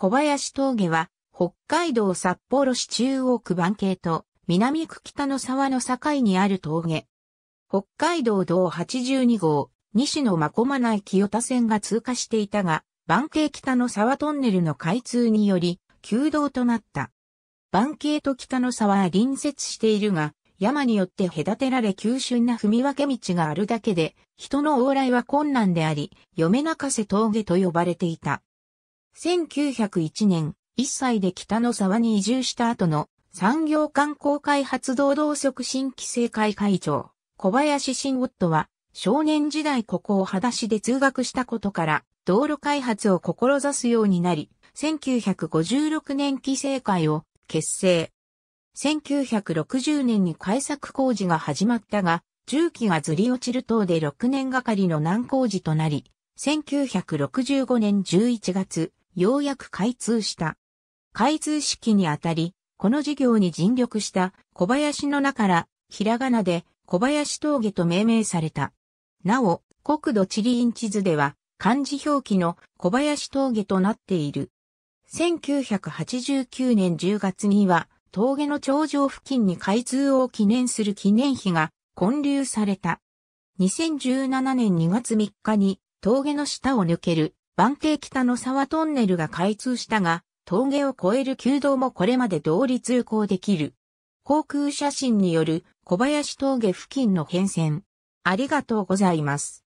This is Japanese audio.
小林峠は、北海道札幌市中央区番系と、南区北の沢の境にある峠。北海道道82号、西の真駒内清田線が通過していたが、番系北の沢トンネルの開通により、旧道となった。番系と北の沢は隣接しているが、山によって隔てられ急峻な踏み分け道があるだけで、人の往来は困難であり、嫁泣かせ峠と呼ばれていた。1901年、1歳で北の沢に移住した後の産業観光開発同道促進規制会会長、小林新夫は少年時代ここを裸足で通学したことから道路開発を志すようになり、1956年規制会を結成。1960年に改作工事が始まったが、重機がずり落ちる等で6年がかりの難工事となり、1965年11月、ようやく開通した。開通式にあたり、この事業に尽力した小林の名から、ひらがなで小林峠と命名された。なお、国土地理院地図では、漢字表記の小林峠となっている。1989年10月には、峠の頂上付近に開通を記念する記念碑が建立された。2017年2月3日に峠の下を抜ける万景北の沢トンネルが開通したが、峠を越える旧道もこれまで通り通行できる。航空写真による小林峠付近の変遷。ありがとうございます。